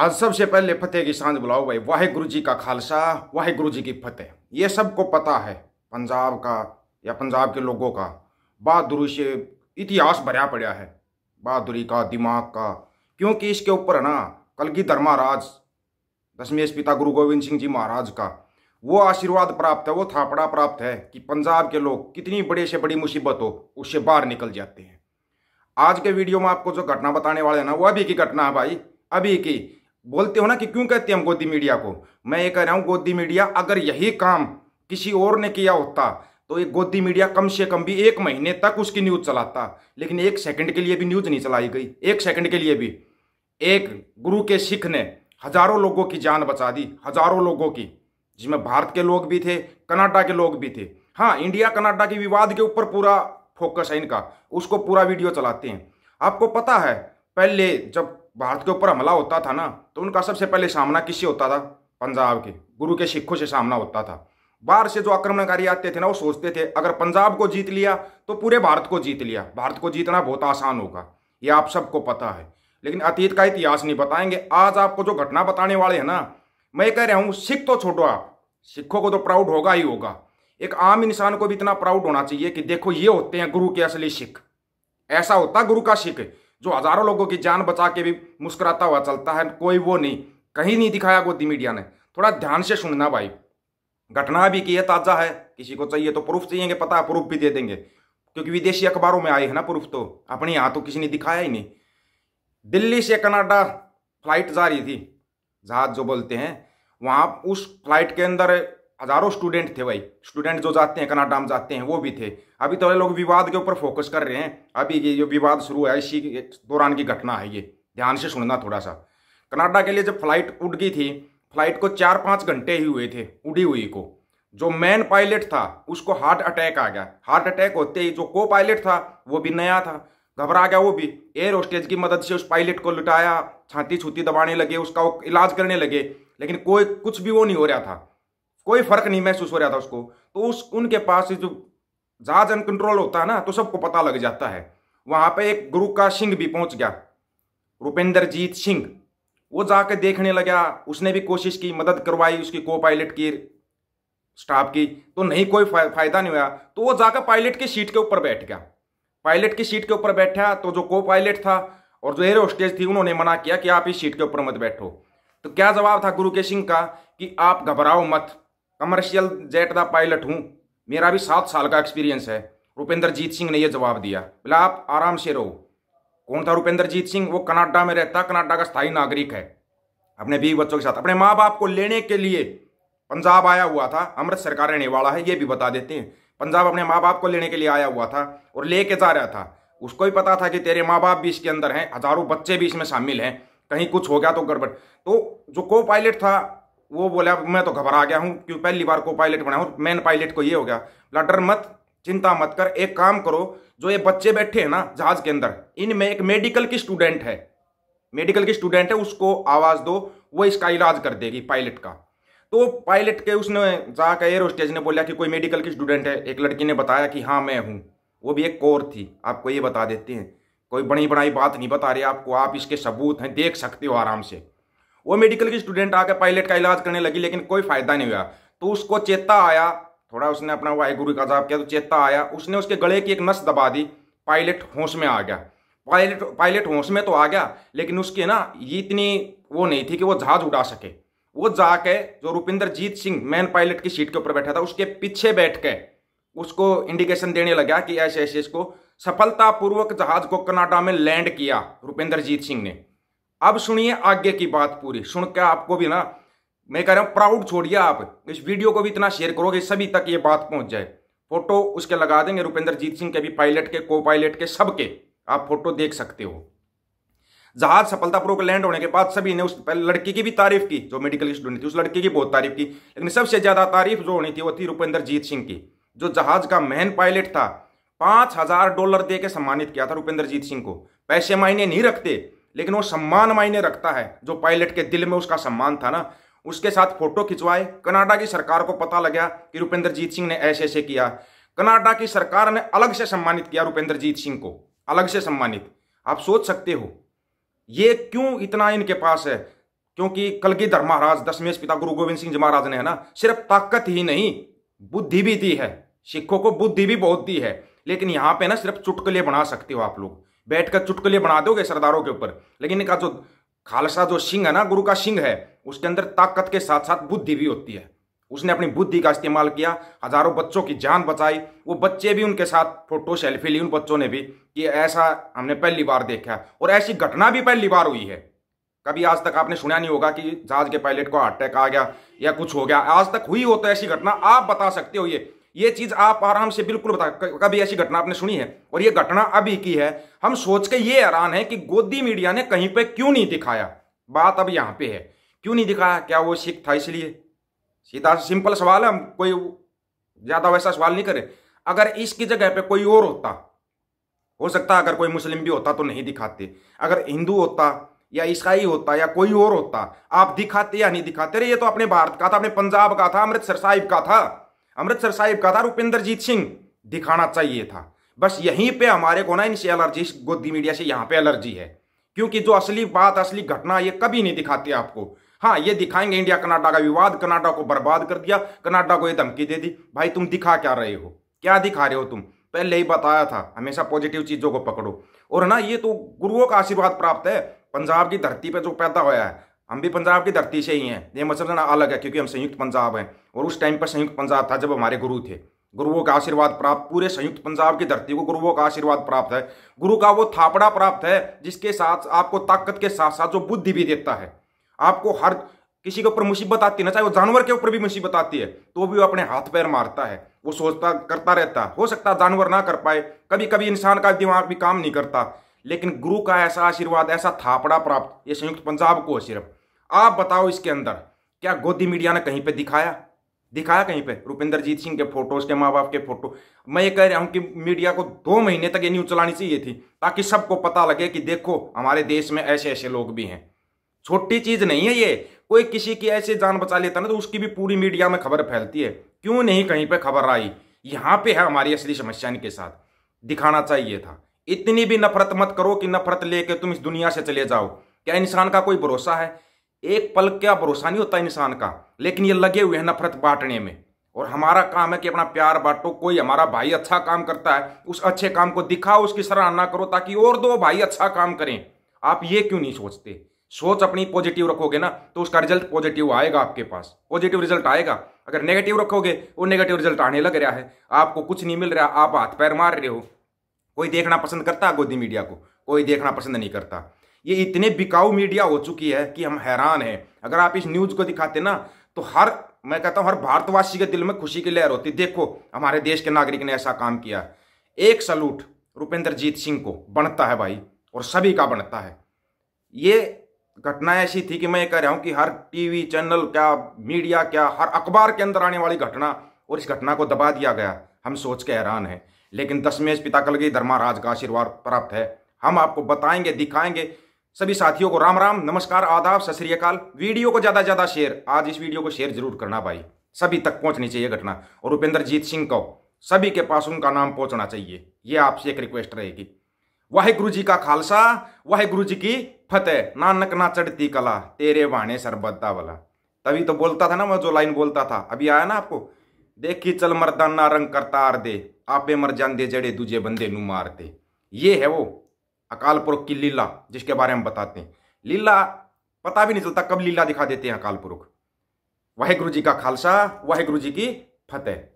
आज सबसे पहले फतेह की सांझ बुलाओ भाई वाहे गुरु जी का खालसा वाहे गुरु जी की फतेह ये सबको पता है पंजाब का या पंजाब के लोगों का बहादुर से इतिहास भरा पड़ा है बहादुरी का दिमाग का क्योंकि इसके ऊपर है ना कलगी धर्माराज दशमेश पिता गुरु गोविंद सिंह जी महाराज का वो आशीर्वाद प्राप्त है वो थापड़ा प्राप्त है कि पंजाब के लोग कितनी बड़े से बड़ी मुसीबत हो उससे बाहर निकल जाते हैं आज के वीडियो में आपको जो घटना बताने वाले हैं ना वो अभी की घटना है भाई अभी की बोलते हो ना कि क्यों कहते हैं हम गोदी मीडिया को मैं ये कह रहा हूँ गोदी मीडिया अगर यही काम किसी और ने किया होता तो एक गोदी मीडिया कम से कम भी एक महीने तक उसकी न्यूज़ चलाता लेकिन एक सेकंड के लिए भी न्यूज़ नहीं चलाई गई एक सेकंड के लिए भी एक गुरु के सिख ने हजारों लोगों की जान बचा दी हजारों लोगों की जिसमें भारत के लोग भी थे कनाडा के लोग भी थे हाँ इंडिया कनाडा के विवाद के ऊपर पूरा फोकस है इनका उसको पूरा वीडियो चलाते हैं आपको पता है पहले जब भारत के ऊपर हमला होता था ना तो उनका सबसे पहले सामना किससे होता था पंजाब के गुरु के सिखों से सामना होता था बाहर से जो आक्रमणकारी आते थे ना वो सोचते थे अगर पंजाब को जीत लिया तो पूरे भारत को जीत लिया भारत को जीतना बहुत आसान होगा ये आप सबको पता है लेकिन अतीत का इतिहास नहीं बताएंगे आज आपको जो घटना बताने वाले हैं ना मैं कह रहा हूँ सिख तो छोड़ो आप सिखों को तो प्राउड होगा ही होगा एक आम इंसान को भी इतना प्राउड होना चाहिए कि देखो ये होते हैं गुरु के असली सिख ऐसा होता गुरु का सिख जो हजारों लोगों की जान बचा के भी मुस्कुराता हुआ चलता है कोई वो नहीं कहीं नहीं दिखाया गोदी मीडिया ने थोड़ा ध्यान से सुनना भाई घटना भी की है ताज़ा है किसी को चाहिए तो प्रूफ चाहिए पता प्रूफ भी दे देंगे क्योंकि विदेशी अखबारों में आए है ना प्रूफ तो अपने यहाँ तो किसी ने दिखाया ही नहीं दिल्ली से कनाडा फ्लाइट जा रही थी जहाज जो बोलते हैं वहाँ उस फ्लाइट के अंदर हज़ारों स्टूडेंट थे भाई स्टूडेंट जो जाते हैं कनाडाम जाते हैं वो भी थे अभी तो लोग विवाद के ऊपर फोकस कर रहे हैं अभी ये जो विवाद शुरू है इसी दौरान की घटना है ये ध्यान से सुनना थोड़ा सा कनाडा के लिए जब फ्लाइट उड़ गई थी फ्लाइट को चार पाँच घंटे ही हुए थे उड़ी हुई को जो मेन पायलट था उसको हार्ट अटैक आ गया हार्ट अटैक होते ही जो को पायलट था वो भी नया था घबरा गया वो भी एयर होस्टेज की मदद से उस पायलट को लुटाया छाती छूती दबाने लगे उसका इलाज करने लगे लेकिन कोई कुछ भी वो नहीं हो रहा था कोई फर्क नहीं महसूस हो रहा था उसको तो उस उनके पास जो जहाज अनकंट्रोल होता है ना तो सबको पता लग जाता है वहां पे एक गुरु का सिंह भी पहुंच गया रुपेंद्र जीत सिंह वो जाके देखने लगा उसने भी कोशिश की मदद करवाई उसकी को पायलट की स्टाफ की तो नहीं कोई फायदा नहीं हुआ तो वो जाकर पायलट की सीट के ऊपर बैठ गया पायलट की सीट के ऊपर बैठा तो जो को पायलट था और जो एयर होस्टेज थी उन्होंने मना किया कि आप इस सीट के ऊपर मत बैठो तो क्या जवाब था गुरु के सिंह का कि आप घबराओ मत कमर्शियल जेट का पायलट हूँ मेरा भी सात साल का एक्सपीरियंस है रुपेंद्र जीत सिंह ने यह जवाब दिया बोला आप आराम से रहो कौन था रुपेंद्र जीत सिंह वो कनाडा में रहता कनाडा का स्थायी नागरिक है अपने बीवी बच्चों के साथ अपने माँ बाप को लेने के लिए पंजाब आया हुआ था अमृत सरकार रहने वाला है ये भी बता देते हैं पंजाब अपने माँ बाप को लेने के लिए आया हुआ था और लेके जा रहा था उसको भी पता था कि तेरे माँ बाप भी इसके अंदर हैं हजारों बच्चे भी इसमें शामिल हैं कहीं कुछ हो गया तो गड़बड़ तो जो को पायलट था वो बोला मैं तो घबरा गया हूँ क्योंकि पहली बार को पायलट बना हूँ मेन पायलट को ये हो गया बोला डर मत चिंता मत कर एक काम करो जो ये बच्चे बैठे हैं ना जहाज के अंदर इनमें एक मेडिकल की स्टूडेंट है मेडिकल की स्टूडेंट है उसको आवाज़ दो वो इसका इलाज कर देगी पायलट का तो पायलट के उसने जाकर एयर होस्टेज ने बोला कि कोई मेडिकल की स्टूडेंट है एक लड़की ने बताया कि हाँ मैं हूँ वो भी एक कोर थी आपको ये बता देते हैं कोई बड़ी बनाई बात नहीं बता रही आपको आप इसके सबूत हैं देख सकते हो आराम से वो मेडिकल की स्टूडेंट आकर पायलट का इलाज करने लगी लेकिन कोई फायदा नहीं हुआ तो उसको चेता आया थोड़ा उसने अपना वाहगुरु का जाप किया तो चेता आया उसने उसके गले की एक नस दबा दी पायलट होश में आ गया पायलट पायलट होश में तो आ गया लेकिन उसकी ना ये इतनी वो नहीं थी कि वो जहाज उड़ा सके वो जाके जो जीत सिंह मैन पायलट की सीट के ऊपर बैठा था उसके पीछे बैठ के उसको इंडिकेशन देने लगा कि ऐसे ऐसे इसको सफलतापूर्वक जहाज को कनाडा में लैंड किया जीत सिंह ने अब सुनिए आगे की बात पूरी सुन के आपको भी ना मैं कह रहा हूं प्राउड छोड़िए आप इस वीडियो को भी इतना शेयर करोगे सभी तक ये बात पहुंच जाए फोटो उसके लगा देंगे रुपेंद्र जीत सिंह के भी पायलट के को पायलट के सबके आप फोटो देख सकते हो जहाज सफलतापूर्वक लैंड होने के बाद सभी ने उस लड़की की भी तारीफ की जो मेडिकल स्टूडेंट थी उस लड़की की बहुत तारीफ की लेकिन सबसे ज्यादा तारीफ जो होनी थी वो थी रुपेंद्र जीत सिंह की जो जहाज का महन पायलट था पांच हजार डॉलर दे के सम्मानित किया था रुपेंद्र जीत सिंह को पैसे मायने नहीं रखते लेकिन वो सम्मान मायने रखता है जो पायलट के दिल में उसका सम्मान था ना उसके साथ फोटो खिंचवाए कनाडा की सरकार को पता लगा कि रुपेंद्र जीत सिंह ने ऐसे ऐसे किया कनाडा की सरकार ने अलग से सम्मानित किया रुपेंद्र जीत सिंह को अलग से सम्मानित आप सोच सकते हो ये क्यों इतना इनके पास है क्योंकि कलगीधर महाराज दसमेश पिता गुरु गोविंद सिंह जी महाराज ने है ना सिर्फ ताकत ही नहीं बुद्धि भी दी है सिखों को बुद्धि भी बहुत दी है लेकिन यहाँ पे ना सिर्फ चुटकले बना सकते हो आप लोग बैठकर चुटकुले बना दोगे सरदारों के ऊपर लेकिन इनका जो खालसा जो सिंह है ना गुरु का सिंह है उसके अंदर ताकत के साथ साथ बुद्धि भी होती है उसने अपनी बुद्धि का इस्तेमाल किया हजारों बच्चों की जान बचाई वो बच्चे भी उनके साथ फोटो सेल्फी ली उन बच्चों ने भी कि ऐसा हमने पहली बार देखा और ऐसी घटना भी पहली बार हुई है कभी आज तक आपने सुना नहीं होगा कि जहाज के पायलट को हार्ट अटैक आ गया या कुछ हो गया आज तक हुई हो तो ऐसी घटना आप बता सकते हो ये ये चीज आप आराम से बिल्कुल बता कभी ऐसी घटना आपने सुनी है और ये घटना अभी की है हम सोच के ये हैरान है कि गोदी मीडिया ने कहीं पे क्यों नहीं दिखाया बात अब यहां पे है क्यों नहीं दिखाया क्या वो सिख था इसलिए सीधा सिंपल सवाल है हम कोई ज्यादा वैसा सवाल नहीं करे अगर इसकी जगह पे कोई और होता हो सकता अगर कोई मुस्लिम भी होता तो नहीं दिखाते अगर हिंदू होता या ईसाई होता या कोई और होता आप दिखाते या नहीं दिखाते रे ये तो अपने भारत का था अपने पंजाब का था अमृतसर साहिब का था अमृतसर साहिब का था रुपिंदर जीत सिंह दिखाना चाहिए था बस यहीं पे हमारे को ना इनसे एलर्जी गोदी मीडिया से यहाँ पे एलर्जी है क्योंकि जो असली बात असली घटना ये कभी नहीं दिखाती आपको हाँ ये दिखाएंगे इंडिया कनाडा का विवाद कनाडा को बर्बाद कर दिया कनाडा को ये धमकी दे दी भाई तुम दिखा क्या रहे हो क्या दिखा रहे हो तुम पहले ही बताया था हमेशा पॉजिटिव चीजों को पकड़ो और ना ये तो गुरुओं का आशीर्वाद प्राप्त है पंजाब की धरती पर जो पैदा हुआ है हम भी पंजाब की धरती से ही हैं ये ना अलग है क्योंकि हम संयुक्त पंजाब हैं और उस टाइम पर संयुक्त पंजाब था जब हमारे गुरु थे गुरुओं का आशीर्वाद प्राप्त पूरे संयुक्त पंजाब की धरती को गुरुओं का आशीर्वाद प्राप्त है गुरु का वो थापड़ा प्राप्त है जिसके साथ आपको ताकत के साथ साथ जो बुद्धि भी देता है आपको हर किसी के ऊपर मुसीबत आती है ना चाहे वो जानवर के ऊपर भी मुसीबत आती है तो भी वो अपने हाथ पैर मारता है वो सोचता करता रहता हो सकता जानवर ना कर पाए कभी कभी इंसान का दिमाग भी काम नहीं करता लेकिन गुरु का ऐसा आशीर्वाद ऐसा थापड़ा प्राप्त ये संयुक्त पंजाब को है सिर्फ आप बताओ इसके अंदर क्या गोदी मीडिया ने कहीं पे दिखाया दिखाया कहीं पे रुपिंदर जीत सिंह के फोटो उसके माँ बाप के फोटो मैं ये कह रहा हूँ कि मीडिया को दो महीने तक ये न्यूज चलानी चाहिए थी ताकि सबको पता लगे कि देखो हमारे देश में ऐसे ऐसे लोग भी हैं छोटी चीज नहीं है ये कोई किसी की ऐसे जान बचा लेता ना तो उसकी भी पूरी मीडिया में खबर फैलती है क्यों नहीं कहीं पर खबर आई यहाँ पे है हमारी असली समस्या इनके साथ दिखाना चाहिए था इतनी भी नफरत मत करो कि नफरत लेके तुम इस दुनिया से चले जाओ क्या इंसान का कोई भरोसा है एक पल क्या भरोसा नहीं होता इंसान का लेकिन ये लगे हुए हैं नफरत बांटने में और हमारा काम है कि अपना प्यार बांटो कोई हमारा भाई अच्छा काम करता है उस अच्छे काम को दिखाओ उसकी सराहना करो ताकि और दो भाई अच्छा काम करें आप ये क्यों नहीं सोचते सोच अपनी पॉजिटिव रखोगे ना तो उसका रिजल्ट पॉजिटिव आएगा आपके पास पॉजिटिव रिजल्ट आएगा अगर नेगेटिव रखोगे वो नेगेटिव रिजल्ट आने लग रहा है आपको कुछ नहीं मिल रहा आप हाथ पैर मार रहे हो कोई देखना पसंद करता है गोदी मीडिया को कोई देखना पसंद नहीं करता ये इतने बिकाऊ मीडिया हो चुकी है कि हम हैरान हैं अगर आप इस न्यूज को दिखाते ना तो हर मैं कहता हूं हर भारतवासी के दिल में खुशी की लहर होती देखो हमारे देश के नागरिक ने ऐसा काम किया एक सलूट जीत सिंह को बनता है भाई और सभी का बनता है ये घटना ऐसी थी कि मैं कह रहा हूं कि हर टीवी चैनल क्या मीडिया क्या हर अखबार के अंदर आने वाली घटना और इस घटना को दबा दिया गया हम सोच के हैरान हैं लेकिन दसमेश पिता गई धर्मा धर्माराज का आशीर्वाद प्राप्त है हम आपको बताएंगे दिखाएंगे सभी साथियों को राम राम नमस्कार आदाब सत श्रीकाल वीडियो को ज़्यादा ज़्यादा शेयर आज इस वीडियो को शेयर जरूर करना भाई सभी तक पहुंचनी चाहिए घटना और उपेंद्र जीत सिंह को सभी के पास उनका नाम पहुंचना चाहिए यह आपसे एक रिक्वेस्ट रहेगी वाहे गुरु जी का खालसा वाहे गुरु जी की फतेह नानक ना चढ़ती कला तेरे वाणे सरबद्दा वाला तभी तो बोलता था ना मैं जो लाइन बोलता था अभी आया ना आपको देखी चल मरदाना रंग करता आर दे आपे मर जान दे जड़े दूजे बंदे नू मारते ये है वो अकाल पुरुख की लीला जिसके बारे में बताते हैं लीला पता भी नहीं चलता कब लीला दिखा देते हैं अकाल पुरख वाहेगुरु जी का खालसा वाहेगुरु जी की फतेह